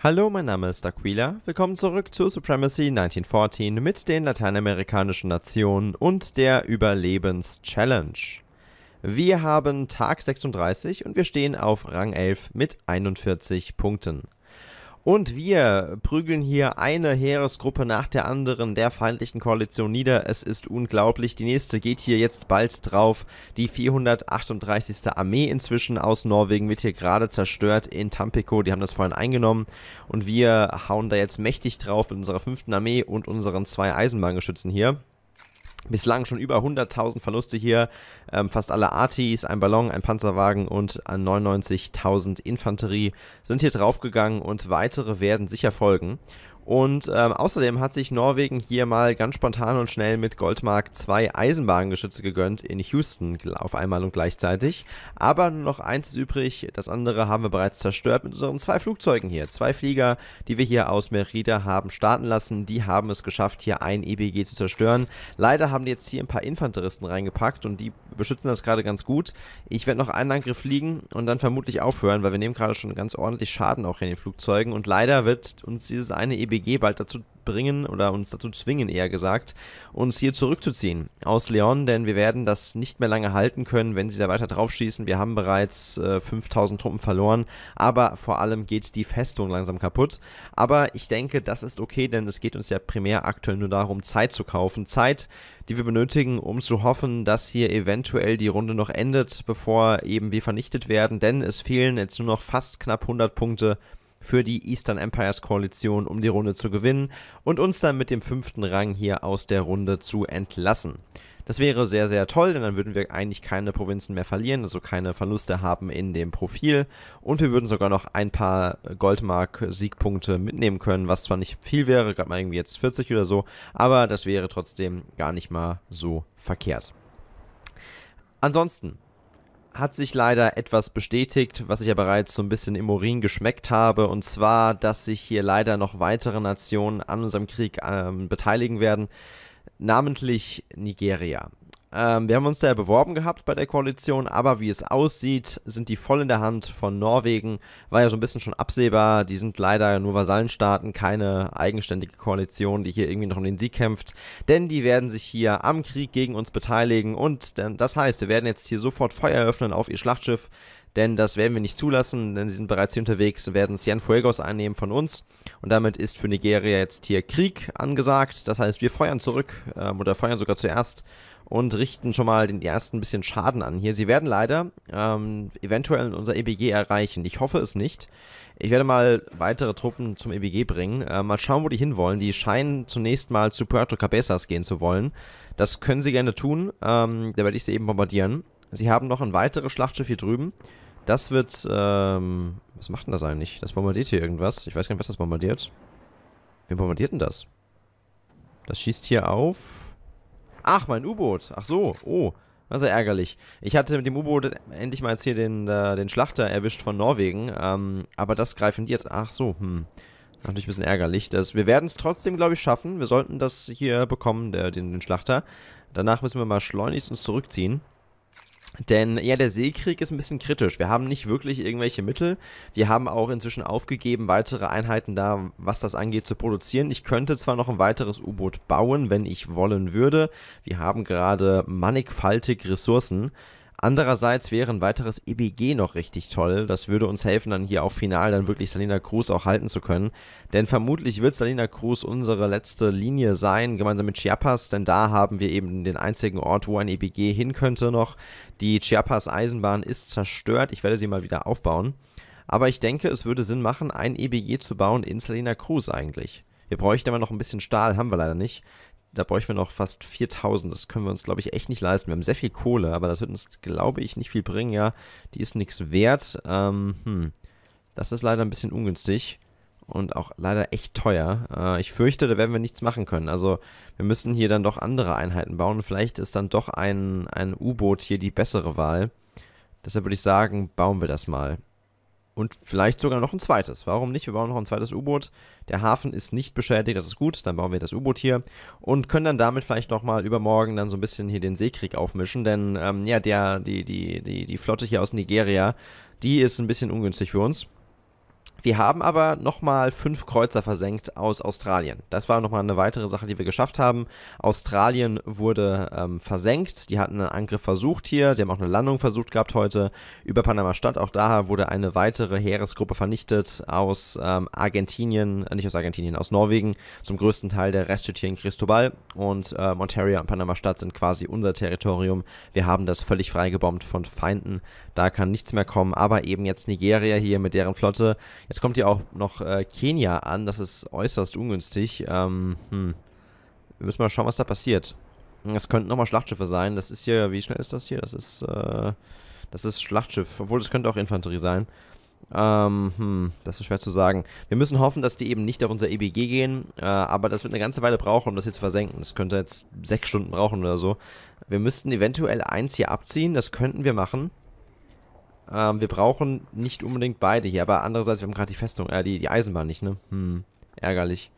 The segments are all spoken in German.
Hallo, mein Name ist Aquila. Willkommen zurück zu Supremacy 1914 mit den lateinamerikanischen Nationen und der Überlebenschallenge. Wir haben Tag 36 und wir stehen auf Rang 11 mit 41 Punkten. Und wir prügeln hier eine Heeresgruppe nach der anderen der feindlichen Koalition nieder. Es ist unglaublich. Die nächste geht hier jetzt bald drauf. Die 438. Armee inzwischen aus Norwegen wird hier gerade zerstört in Tampico. Die haben das vorhin eingenommen. Und wir hauen da jetzt mächtig drauf mit unserer 5. Armee und unseren zwei Eisenbahngeschützen hier. Bislang schon über 100.000 Verluste hier, ähm, fast alle Artis, ein Ballon, ein Panzerwagen und 99.000 Infanterie sind hier draufgegangen und weitere werden sicher folgen. Und ähm, außerdem hat sich Norwegen hier mal ganz spontan und schnell mit Goldmark zwei Eisenbahngeschütze gegönnt in Houston auf einmal und gleichzeitig. Aber nur noch eins ist übrig, das andere haben wir bereits zerstört mit unseren zwei Flugzeugen hier. Zwei Flieger, die wir hier aus Merida haben starten lassen, die haben es geschafft, hier ein EBG zu zerstören. Leider haben die jetzt hier ein paar Infanteristen reingepackt und die beschützen das gerade ganz gut. Ich werde noch einen Angriff fliegen und dann vermutlich aufhören, weil wir nehmen gerade schon ganz ordentlich Schaden auch in den Flugzeugen. Und leider wird uns dieses eine EBG bald dazu bringen oder uns dazu zwingen, eher gesagt, uns hier zurückzuziehen aus Leon, denn wir werden das nicht mehr lange halten können, wenn sie da weiter draufschießen. Wir haben bereits äh, 5000 Truppen verloren, aber vor allem geht die Festung langsam kaputt. Aber ich denke, das ist okay, denn es geht uns ja primär aktuell nur darum, Zeit zu kaufen. Zeit, die wir benötigen, um zu hoffen, dass hier eventuell die Runde noch endet, bevor eben wir vernichtet werden, denn es fehlen jetzt nur noch fast knapp 100 Punkte für die Eastern Empires Koalition, um die Runde zu gewinnen und uns dann mit dem fünften Rang hier aus der Runde zu entlassen. Das wäre sehr, sehr toll, denn dann würden wir eigentlich keine Provinzen mehr verlieren, also keine Verluste haben in dem Profil. Und wir würden sogar noch ein paar Goldmark-Siegpunkte mitnehmen können, was zwar nicht viel wäre, gerade mal irgendwie jetzt 40 oder so, aber das wäre trotzdem gar nicht mal so verkehrt. Ansonsten hat sich leider etwas bestätigt, was ich ja bereits so ein bisschen im Urin geschmeckt habe, und zwar, dass sich hier leider noch weitere Nationen an unserem Krieg ähm, beteiligen werden, namentlich Nigeria. Ähm, wir haben uns da ja beworben gehabt bei der Koalition, aber wie es aussieht, sind die voll in der Hand von Norwegen. War ja so ein bisschen schon absehbar. Die sind leider nur Vasallenstaaten, keine eigenständige Koalition, die hier irgendwie noch um den Sieg kämpft. Denn die werden sich hier am Krieg gegen uns beteiligen und das heißt, wir werden jetzt hier sofort Feuer eröffnen auf ihr Schlachtschiff denn das werden wir nicht zulassen, denn sie sind bereits hier unterwegs und werden Cienfuegos einnehmen von uns. Und damit ist für Nigeria jetzt hier Krieg angesagt. Das heißt, wir feuern zurück ähm, oder feuern sogar zuerst und richten schon mal den ersten bisschen Schaden an hier. Sie werden leider ähm, eventuell unser EBG erreichen. Ich hoffe es nicht. Ich werde mal weitere Truppen zum EBG bringen. Äh, mal schauen, wo die hinwollen. Die scheinen zunächst mal zu Puerto Cabezas gehen zu wollen. Das können sie gerne tun. Ähm, da werde ich sie eben bombardieren. Sie haben noch ein weiteres Schlachtschiff hier drüben. Das wird, ähm, was macht denn das eigentlich? Das bombardiert hier irgendwas. Ich weiß gar nicht, was das bombardiert. Wer bombardiert denn das? Das schießt hier auf. Ach, mein U-Boot. Ach so. Oh, das ist ja ärgerlich. Ich hatte mit dem U-Boot endlich mal jetzt hier den, äh, den Schlachter erwischt von Norwegen. Ähm, aber das greifen die jetzt. Ach so, hm. Natürlich ein bisschen ärgerlich. Das, wir werden es trotzdem, glaube ich, schaffen. Wir sollten das hier bekommen, der, den, den Schlachter. Danach müssen wir mal schleunigst uns zurückziehen. Denn ja, der Seekrieg ist ein bisschen kritisch. Wir haben nicht wirklich irgendwelche Mittel. Wir haben auch inzwischen aufgegeben, weitere Einheiten da, was das angeht, zu produzieren. Ich könnte zwar noch ein weiteres U-Boot bauen, wenn ich wollen würde. Wir haben gerade mannigfaltig Ressourcen. Andererseits wäre ein weiteres EBG noch richtig toll. Das würde uns helfen, dann hier auch final dann wirklich Salina Cruz auch halten zu können. Denn vermutlich wird Salina Cruz unsere letzte Linie sein, gemeinsam mit Chiapas. Denn da haben wir eben den einzigen Ort, wo ein EBG hin könnte noch. Die Chiapas Eisenbahn ist zerstört. Ich werde sie mal wieder aufbauen. Aber ich denke, es würde Sinn machen, ein EBG zu bauen in Salina Cruz eigentlich. Wir bräuchten aber noch ein bisschen Stahl, haben wir leider nicht da bräuchten wir noch fast 4000. Das können wir uns, glaube ich, echt nicht leisten. Wir haben sehr viel Kohle, aber das wird uns, glaube ich, nicht viel bringen. Ja, die ist nichts wert. Ähm, hm. Das ist leider ein bisschen ungünstig und auch leider echt teuer. Äh, ich fürchte, da werden wir nichts machen können. Also wir müssen hier dann doch andere Einheiten bauen. Vielleicht ist dann doch ein, ein U-Boot hier die bessere Wahl. Deshalb würde ich sagen, bauen wir das mal. Und vielleicht sogar noch ein zweites. Warum nicht? Wir bauen noch ein zweites U-Boot. Der Hafen ist nicht beschädigt, das ist gut. Dann bauen wir das U-Boot hier und können dann damit vielleicht nochmal übermorgen dann so ein bisschen hier den Seekrieg aufmischen. Denn ähm, ja, der, die, die, die, die Flotte hier aus Nigeria, die ist ein bisschen ungünstig für uns. Wir haben aber nochmal fünf Kreuzer versenkt aus Australien. Das war nochmal eine weitere Sache, die wir geschafft haben. Australien wurde ähm, versenkt. Die hatten einen Angriff versucht hier. Die haben auch eine Landung versucht gehabt heute über Panama-Stadt. Auch daher wurde eine weitere Heeresgruppe vernichtet aus ähm, Argentinien, äh, nicht aus Argentinien, aus Norwegen. Zum größten Teil der Rest steht hier in Cristobal. Und äh, Ontario und Panama-Stadt sind quasi unser Territorium. Wir haben das völlig freigebombt von Feinden. Da kann nichts mehr kommen. Aber eben jetzt Nigeria hier mit deren Flotte. Jetzt kommt ja auch noch äh, Kenia an. Das ist äußerst ungünstig. Ähm, hm. Wir müssen mal schauen, was da passiert. Es könnten nochmal Schlachtschiffe sein. Das ist hier, wie schnell ist das hier? Das ist, äh, das ist Schlachtschiff. Obwohl, das könnte auch Infanterie sein. Ähm, hm, das ist schwer zu sagen. Wir müssen hoffen, dass die eben nicht auf unser EBG gehen, äh, aber das wird eine ganze Weile brauchen, um das hier zu versenken. Das könnte jetzt sechs Stunden brauchen oder so. Wir müssten eventuell eins hier abziehen, das könnten wir machen. Ähm, wir brauchen nicht unbedingt beide hier, aber andererseits, wir haben gerade die Festung, äh, die, die Eisenbahn nicht, ne? Hm, ärgerlich.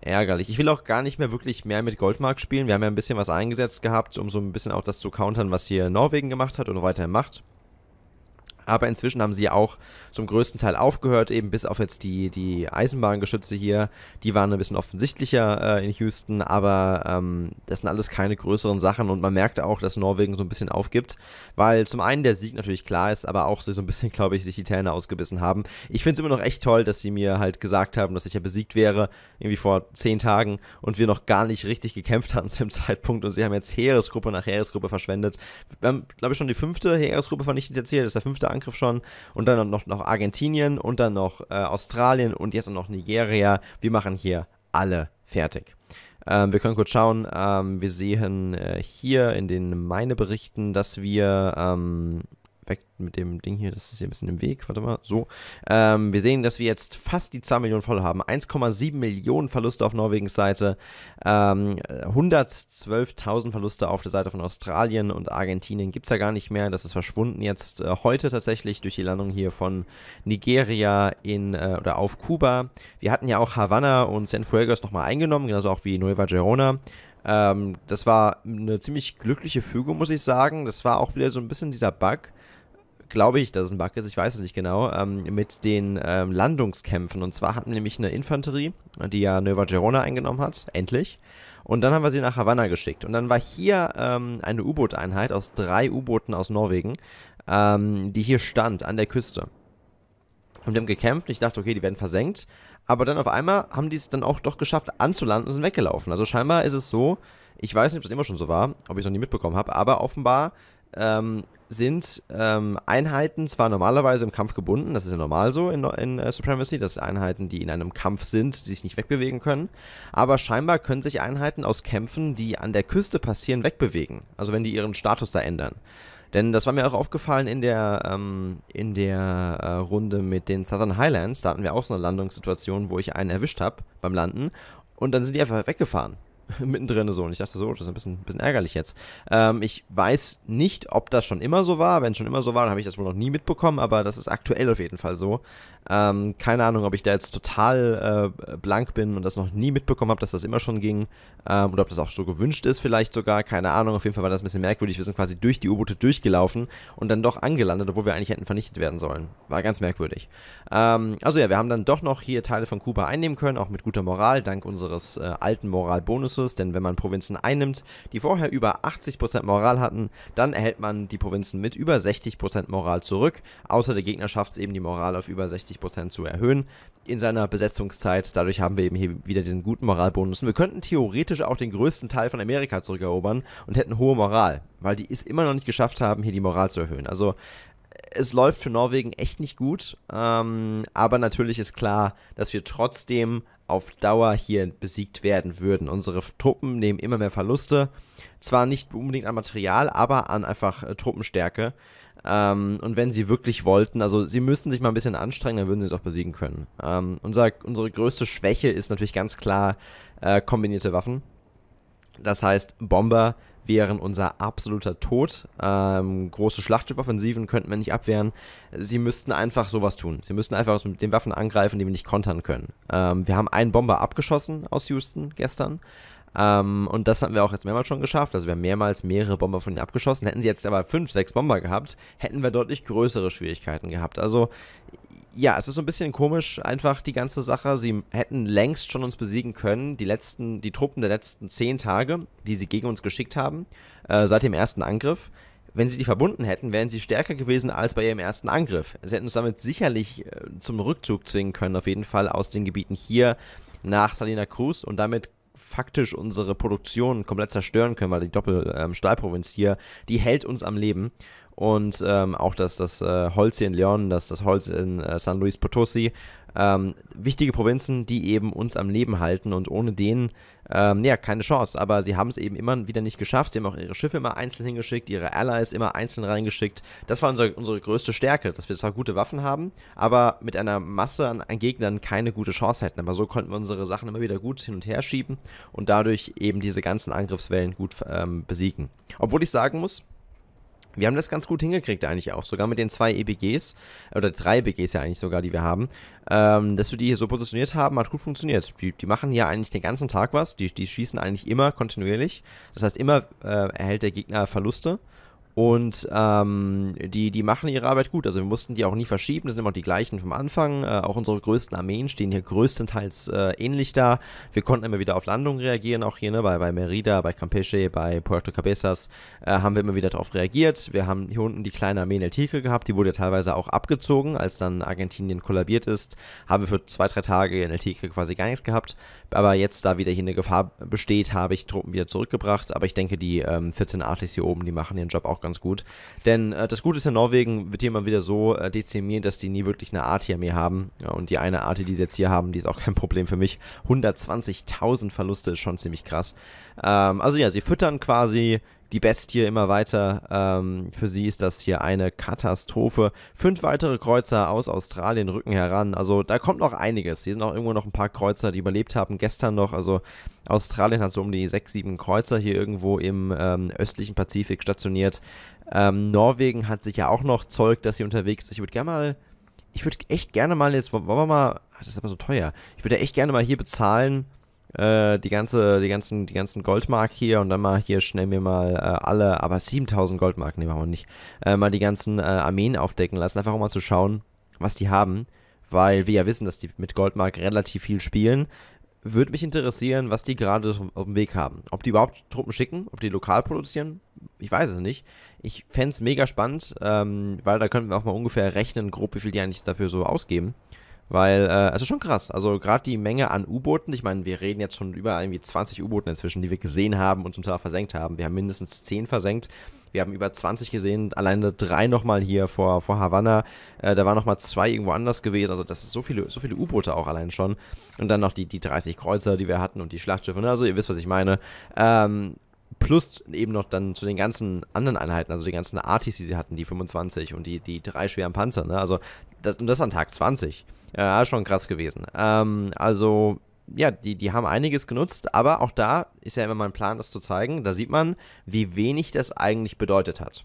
Ärgerlich. Ich will auch gar nicht mehr wirklich mehr mit Goldmark spielen. Wir haben ja ein bisschen was eingesetzt gehabt, um so ein bisschen auch das zu countern, was hier Norwegen gemacht hat und weiterhin macht. Aber inzwischen haben sie ja auch zum größten Teil aufgehört, eben bis auf jetzt die, die Eisenbahngeschütze hier. Die waren ein bisschen offensichtlicher äh, in Houston, aber ähm, das sind alles keine größeren Sachen und man merkt auch, dass Norwegen so ein bisschen aufgibt, weil zum einen der Sieg natürlich klar ist, aber auch sie so ein bisschen, glaube ich, sich die Täne ausgebissen haben. Ich finde es immer noch echt toll, dass sie mir halt gesagt haben, dass ich ja besiegt wäre, irgendwie vor zehn Tagen und wir noch gar nicht richtig gekämpft haben zu dem Zeitpunkt und sie haben jetzt Heeresgruppe nach Heeresgruppe verschwendet. Wir haben, glaube ich, schon die fünfte Heeresgruppe vernichtet jetzt hier, das ist der fünfte Angriff schon. Und dann noch, noch Argentinien und dann noch äh, Australien und jetzt noch Nigeria. Wir machen hier alle fertig. Ähm, wir können kurz schauen. Ähm, wir sehen äh, hier in den meine Berichten, dass wir ähm, weg mit dem Ding hier, das ist hier ein bisschen im Weg, warte mal, so. Ähm, wir sehen, dass wir jetzt fast die 2 Millionen voll haben. 1,7 Millionen Verluste auf Norwegens Seite, ähm, 112.000 Verluste auf der Seite von Australien und Argentinien gibt es ja gar nicht mehr. Das ist verschwunden jetzt äh, heute tatsächlich durch die Landung hier von Nigeria in äh, oder auf Kuba. Wir hatten ja auch Havanna und San Fuegos nochmal eingenommen, genauso auch wie Nueva Girona. Ähm, das war eine ziemlich glückliche Fügung, muss ich sagen. Das war auch wieder so ein bisschen dieser Bug glaube ich, dass es ein Bug ist, ich weiß es nicht genau, ähm, mit den ähm, Landungskämpfen. Und zwar hatten wir nämlich eine Infanterie, die ja Nueva Gerona eingenommen hat, endlich. Und dann haben wir sie nach Havanna geschickt. Und dann war hier ähm, eine u booteinheit aus drei U-Booten aus Norwegen, ähm, die hier stand an der Küste. Und wir haben gekämpft. Ich dachte, okay, die werden versenkt. Aber dann auf einmal haben die es dann auch doch geschafft, anzulanden und sind weggelaufen. Also scheinbar ist es so, ich weiß nicht, ob das immer schon so war, ob ich es noch nie mitbekommen habe, aber offenbar ähm, sind ähm, Einheiten zwar normalerweise im Kampf gebunden, das ist ja normal so in, in äh, Supremacy, dass Einheiten, die in einem Kampf sind, die sich nicht wegbewegen können, aber scheinbar können sich Einheiten aus Kämpfen, die an der Küste passieren, wegbewegen, also wenn die ihren Status da ändern. Denn das war mir auch aufgefallen in der, ähm, in der äh, Runde mit den Southern Highlands, da hatten wir auch so eine Landungssituation, wo ich einen erwischt habe beim Landen und dann sind die einfach weggefahren. mittendrin so. Und ich dachte so, oh, das ist ein bisschen, bisschen ärgerlich jetzt. Ähm, ich weiß nicht, ob das schon immer so war. Wenn es schon immer so war, dann habe ich das wohl noch nie mitbekommen, aber das ist aktuell auf jeden Fall so. Ähm, keine Ahnung, ob ich da jetzt total äh, blank bin und das noch nie mitbekommen habe, dass das immer schon ging. Ähm, oder ob das auch so gewünscht ist, vielleicht sogar. Keine Ahnung. Auf jeden Fall war das ein bisschen merkwürdig. Wir sind quasi durch die U-Boote durchgelaufen und dann doch angelandet, obwohl wir eigentlich hätten vernichtet werden sollen. War ganz merkwürdig. Ähm, also ja, wir haben dann doch noch hier Teile von Kuba einnehmen können, auch mit guter Moral, dank unseres äh, alten Moralbonus. Luxus, denn wenn man Provinzen einnimmt, die vorher über 80% Moral hatten, dann erhält man die Provinzen mit über 60% Moral zurück, außer der Gegner schafft es eben die Moral auf über 60% zu erhöhen in seiner Besetzungszeit. Dadurch haben wir eben hier wieder diesen guten Moralbonus. Und wir könnten theoretisch auch den größten Teil von Amerika zurückerobern und hätten hohe Moral, weil die es immer noch nicht geschafft haben, hier die Moral zu erhöhen. Also es läuft für Norwegen echt nicht gut, ähm, aber natürlich ist klar, dass wir trotzdem auf Dauer hier besiegt werden würden. Unsere Truppen nehmen immer mehr Verluste. Zwar nicht unbedingt an Material, aber an einfach äh, Truppenstärke. Ähm, und wenn sie wirklich wollten, also sie müssten sich mal ein bisschen anstrengen, dann würden sie es auch besiegen können. Ähm, unser, unsere größte Schwäche ist natürlich ganz klar äh, kombinierte Waffen. Das heißt, Bomber wären unser absoluter Tod. Ähm, große schlachtschiff könnten wir nicht abwehren. Sie müssten einfach sowas tun. Sie müssten einfach mit den Waffen angreifen, die wir nicht kontern können. Ähm, wir haben einen Bomber abgeschossen aus Houston gestern. Ähm, und das hatten wir auch jetzt mehrmals schon geschafft. Also wir haben mehrmals mehrere Bomber von ihnen abgeschossen. Hätten sie jetzt aber fünf, sechs Bomber gehabt, hätten wir deutlich größere Schwierigkeiten gehabt. Also ja, es ist so ein bisschen komisch einfach die ganze Sache. Sie hätten längst schon uns besiegen können. Die letzten, die Truppen der letzten zehn Tage, die sie gegen uns geschickt haben, äh, seit dem ersten Angriff. Wenn sie die verbunden hätten, wären sie stärker gewesen als bei ihrem ersten Angriff. Sie hätten uns damit sicherlich äh, zum Rückzug zwingen können, auf jeden Fall aus den Gebieten hier nach Salina Cruz und damit faktisch unsere Produktion komplett zerstören können, weil die Doppelstahlprovinz ähm, hier, die hält uns am Leben. Und ähm, auch das, das äh, Holz hier in Leon, das, das Holz in äh, San Luis Potosi ähm, wichtige Provinzen, die eben uns am Leben halten und ohne denen, ähm, ja, keine Chance. Aber sie haben es eben immer wieder nicht geschafft. Sie haben auch ihre Schiffe immer einzeln hingeschickt, ihre Allies immer einzeln reingeschickt. Das war unser, unsere größte Stärke, dass wir zwar gute Waffen haben, aber mit einer Masse an, an Gegnern keine gute Chance hätten. Aber so konnten wir unsere Sachen immer wieder gut hin und her schieben und dadurch eben diese ganzen Angriffswellen gut ähm, besiegen. Obwohl ich sagen muss, wir haben das ganz gut hingekriegt eigentlich auch, sogar mit den zwei EBGs, oder drei EBGs ja eigentlich sogar, die wir haben, ähm, dass wir die hier so positioniert haben, hat gut funktioniert. Die, die machen hier eigentlich den ganzen Tag was, die, die schießen eigentlich immer kontinuierlich, das heißt immer äh, erhält der Gegner Verluste und ähm, die, die machen ihre Arbeit gut. Also wir mussten die auch nie verschieben. Das sind immer die gleichen vom Anfang. Äh, auch unsere größten Armeen stehen hier größtenteils äh, ähnlich da. Wir konnten immer wieder auf Landungen reagieren, auch hier ne, bei, bei Merida, bei Campeche, bei Puerto Cabezas äh, haben wir immer wieder darauf reagiert. Wir haben hier unten die kleine Armee in El Tigre gehabt. Die wurde ja teilweise auch abgezogen. Als dann Argentinien kollabiert ist, haben wir für zwei, drei Tage in El Tigre quasi gar nichts gehabt. Aber jetzt, da wieder hier eine Gefahr besteht, habe ich Truppen wieder zurückgebracht. Aber ich denke, die ähm, 14 Artis hier oben, die machen ihren Job auch ganz gut. Denn äh, das Gute ist in Norwegen wird hier immer wieder so äh, dezimiert, dass die nie wirklich eine Art hier mehr haben. Ja, und die eine Art, die sie jetzt hier haben, die ist auch kein Problem für mich. 120.000 Verluste ist schon ziemlich krass. Ähm, also ja, sie füttern quasi die Bestie immer weiter. Ähm, für sie ist das hier eine Katastrophe. Fünf weitere Kreuzer aus Australien rücken heran. Also da kommt noch einiges. Hier sind auch irgendwo noch ein paar Kreuzer, die überlebt haben. Gestern noch, also Australien hat so um die sechs, sieben Kreuzer hier irgendwo im ähm, östlichen Pazifik stationiert. Ähm, Norwegen hat sich ja auch noch Zeug, das hier unterwegs ist. Ich würde gerne mal, ich würde echt gerne mal jetzt, wollen wir mal, ah, das ist aber so teuer. Ich würde echt gerne mal hier bezahlen äh, die, ganze, die, ganzen, die ganzen Goldmark hier und dann mal hier schnell mir mal äh, alle, aber 7000 Goldmark, nee, machen wir nicht, äh, mal die ganzen äh, Armeen aufdecken lassen, einfach um mal zu schauen, was die haben, weil wir ja wissen, dass die mit Goldmark relativ viel spielen. Würde mich interessieren, was die gerade auf dem Weg haben. Ob die überhaupt Truppen schicken, ob die lokal produzieren, ich weiß es nicht. Ich fände es mega spannend, ähm, weil da könnten wir auch mal ungefähr rechnen, grob, wie viel die eigentlich dafür so ausgeben. Weil äh, es ist schon krass. Also gerade die Menge an U-Booten, ich meine, wir reden jetzt schon über irgendwie 20 U-Booten inzwischen, die wir gesehen haben und zum Teil versenkt haben. Wir haben mindestens 10 versenkt. Wir haben über 20 gesehen, alleine drei nochmal hier vor, vor Havanna. Äh, da waren nochmal zwei irgendwo anders gewesen. Also das ist so viele, so viele U-Boote auch allein schon. Und dann noch die, die 30 Kreuzer, die wir hatten und die Schlachtschiffe. Ne? Also ihr wisst, was ich meine. Ähm, plus eben noch dann zu den ganzen anderen Einheiten, also die ganzen Artis, die sie hatten, die 25 und die, die drei schweren Panzer, ne? Also, das, und das an Tag 20. Ja, schon krass gewesen. Ähm, also, ja, die, die haben einiges genutzt, aber auch da ist ja immer mein Plan, das zu zeigen. Da sieht man, wie wenig das eigentlich bedeutet hat.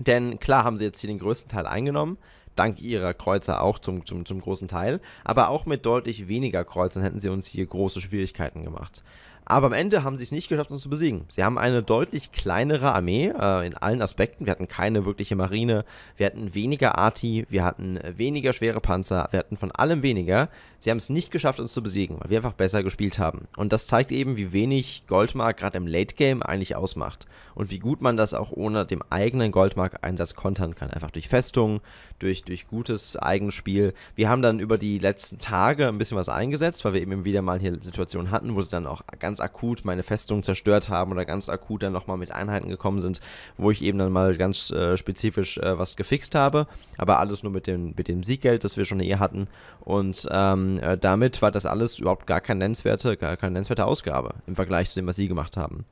Denn klar haben sie jetzt hier den größten Teil eingenommen, dank ihrer Kreuzer auch zum, zum, zum großen Teil, aber auch mit deutlich weniger Kreuzen hätten sie uns hier große Schwierigkeiten gemacht. Aber am Ende haben sie es nicht geschafft, uns zu besiegen. Sie haben eine deutlich kleinere Armee äh, in allen Aspekten. Wir hatten keine wirkliche Marine, wir hatten weniger Arti, wir hatten weniger schwere Panzer, wir hatten von allem weniger. Sie haben es nicht geschafft, uns zu besiegen, weil wir einfach besser gespielt haben. Und das zeigt eben, wie wenig Goldmark gerade im Late Game eigentlich ausmacht. Und wie gut man das auch ohne dem eigenen Goldmark-Einsatz kontern kann. Einfach durch Festungen, durch, durch gutes Eigenspiel. Wir haben dann über die letzten Tage ein bisschen was eingesetzt, weil wir eben wieder mal hier Situationen hatten, wo sie dann auch ganz ganz akut meine Festung zerstört haben oder ganz akut dann nochmal mit Einheiten gekommen sind, wo ich eben dann mal ganz äh, spezifisch äh, was gefixt habe. Aber alles nur mit dem, mit dem Sieggeld, das wir schon eh hatten. Und ähm, äh, damit war das alles überhaupt gar keine nennenswerte, gar keine nennenswerte Ausgabe im Vergleich zu dem, was sie gemacht haben.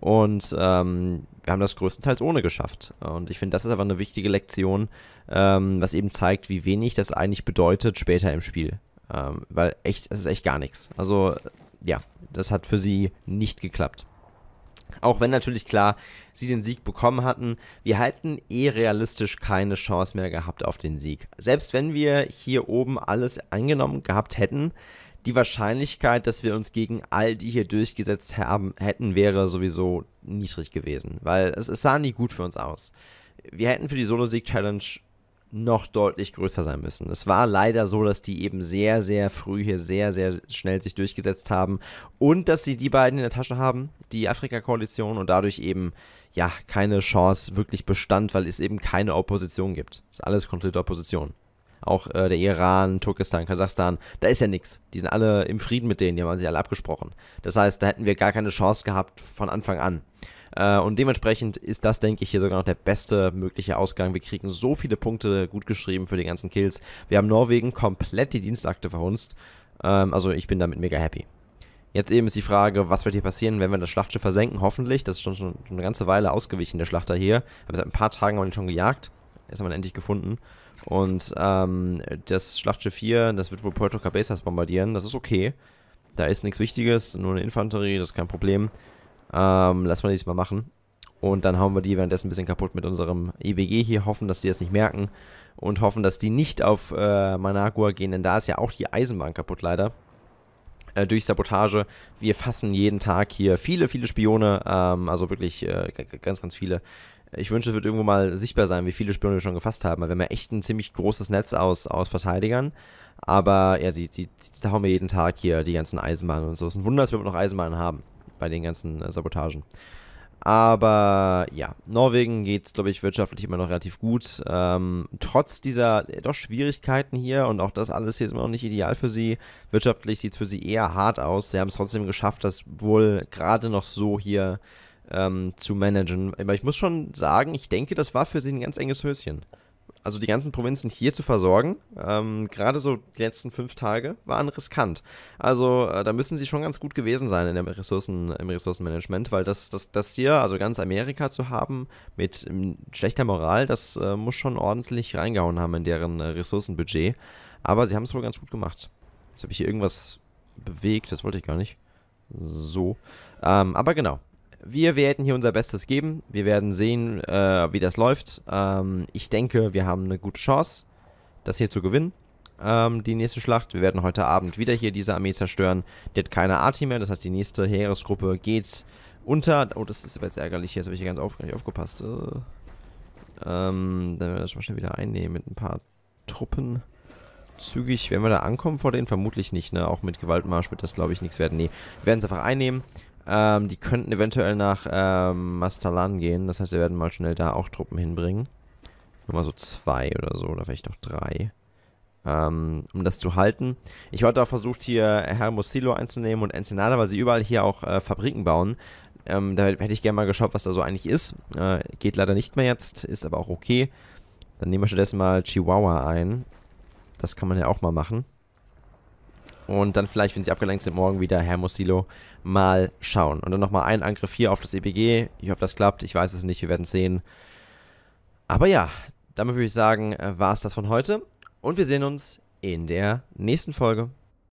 Und ähm, wir haben das größtenteils ohne geschafft. Und ich finde, das ist aber eine wichtige Lektion, ähm, was eben zeigt, wie wenig das eigentlich bedeutet später im Spiel. Ähm, weil echt, es ist echt gar nichts. Also ja, das hat für sie nicht geklappt. Auch wenn natürlich klar, sie den Sieg bekommen hatten, wir hätten eh realistisch keine Chance mehr gehabt auf den Sieg. Selbst wenn wir hier oben alles eingenommen gehabt hätten, die Wahrscheinlichkeit, dass wir uns gegen all die hier durchgesetzt haben, hätten, wäre sowieso niedrig gewesen, weil es, es sah nie gut für uns aus. Wir hätten für die Solo-Sieg-Challenge noch deutlich größer sein müssen. Es war leider so, dass die eben sehr, sehr früh hier sehr, sehr schnell sich durchgesetzt haben und dass sie die beiden in der Tasche haben, die Afrika-Koalition und dadurch eben ja keine Chance wirklich bestand, weil es eben keine Opposition gibt. ist alles komplette Opposition. Auch äh, der Iran, Turkestan, Kasachstan, da ist ja nichts. Die sind alle im Frieden mit denen, die haben sich alle abgesprochen. Das heißt, da hätten wir gar keine Chance gehabt von Anfang an. Äh, und dementsprechend ist das, denke ich, hier sogar noch der beste mögliche Ausgang. Wir kriegen so viele Punkte gut geschrieben für die ganzen Kills. Wir haben Norwegen komplett die Dienstakte verhunzt. Ähm, also ich bin damit mega happy. Jetzt eben ist die Frage, was wird hier passieren, wenn wir das Schlachtschiff versenken? Hoffentlich. Das ist schon, schon eine ganze Weile ausgewichen, der Schlachter hier. Aber seit ein paar Tagen haben wir ihn schon gejagt. Jetzt haben wir ihn endlich gefunden. Und ähm, das Schlachtschiff hier, das wird wohl Puerto Cabezas bombardieren. Das ist okay. Da ist nichts Wichtiges, nur eine Infanterie, das ist kein Problem. Ähm, lass mal diesmal machen. Und dann hauen wir die währenddessen ein bisschen kaputt mit unserem EBG hier, hoffen, dass die das nicht merken und hoffen, dass die nicht auf äh, Managua gehen, denn da ist ja auch die Eisenbahn kaputt leider. Äh, durch Sabotage. Wir fassen jeden Tag hier viele, viele Spione, ähm, also wirklich äh, ganz, ganz viele. Ich wünsche, es wird irgendwo mal sichtbar sein, wie viele Spione wir schon gefasst haben, weil wir haben ja echt ein ziemlich großes Netz aus, aus Verteidigern. Aber ja, sie, sie, sie hauen wir jeden Tag hier die ganzen Eisenbahnen und so. Es ist ein Wunder, dass wir noch Eisenbahnen haben bei den ganzen äh, Sabotagen. Aber ja, Norwegen geht es, glaube ich, wirtschaftlich immer noch relativ gut. Ähm, trotz dieser äh, doch Schwierigkeiten hier und auch das alles hier ist immer noch nicht ideal für sie. Wirtschaftlich sieht es für sie eher hart aus. Sie haben es trotzdem geschafft, das wohl gerade noch so hier ähm, zu managen. Aber ich muss schon sagen, ich denke, das war für sie ein ganz enges Höschen also die ganzen Provinzen hier zu versorgen, ähm, gerade so die letzten fünf Tage, waren riskant. Also äh, da müssen sie schon ganz gut gewesen sein in dem Ressourcen, im Ressourcenmanagement, weil das, das, das hier, also ganz Amerika zu haben mit ähm, schlechter Moral, das äh, muss schon ordentlich reingehauen haben in deren äh, Ressourcenbudget. Aber sie haben es wohl ganz gut gemacht. Jetzt habe ich hier irgendwas bewegt, das wollte ich gar nicht. So. Ähm, aber genau, wir werden hier unser Bestes geben. Wir werden sehen, äh, wie das läuft. Ähm, ich denke, wir haben eine gute Chance, das hier zu gewinnen. Ähm, die nächste Schlacht. Wir werden heute Abend wieder hier diese Armee zerstören. Die hat keine Arti mehr. Das heißt, die nächste Heeresgruppe geht unter. Oh, das ist aber jetzt ärgerlich. Hier, jetzt habe ich hier ganz auf, nicht aufgepasst. Äh, ähm, dann werden wir das mal schnell wieder einnehmen mit ein paar Truppen. Zügig, werden wir da ankommen vor denen? Vermutlich nicht, ne? Auch mit Gewaltmarsch wird das, glaube ich, nichts werden. Nee, wir werden es einfach einnehmen. Ähm, die könnten eventuell nach ähm, Mastalan gehen. Das heißt, wir werden mal schnell da auch Truppen hinbringen. Nur mal so zwei oder so, oder vielleicht auch drei. Ähm, um das zu halten. Ich hatte auch versucht, hier Hermosillo einzunehmen und Ensenada, weil sie überall hier auch äh, Fabriken bauen. Ähm, da hätte ich gerne mal geschaut, was da so eigentlich ist. Äh, geht leider nicht mehr jetzt, ist aber auch okay. Dann nehmen wir stattdessen mal Chihuahua ein. Das kann man ja auch mal machen und dann vielleicht, wenn sie abgelenkt sind, morgen wieder Hermosilo mal schauen. Und dann nochmal ein Angriff hier auf das EPG. Ich hoffe, das klappt. Ich weiß es nicht. Wir werden es sehen. Aber ja, damit würde ich sagen, äh, war es das von heute. Und wir sehen uns in der nächsten Folge.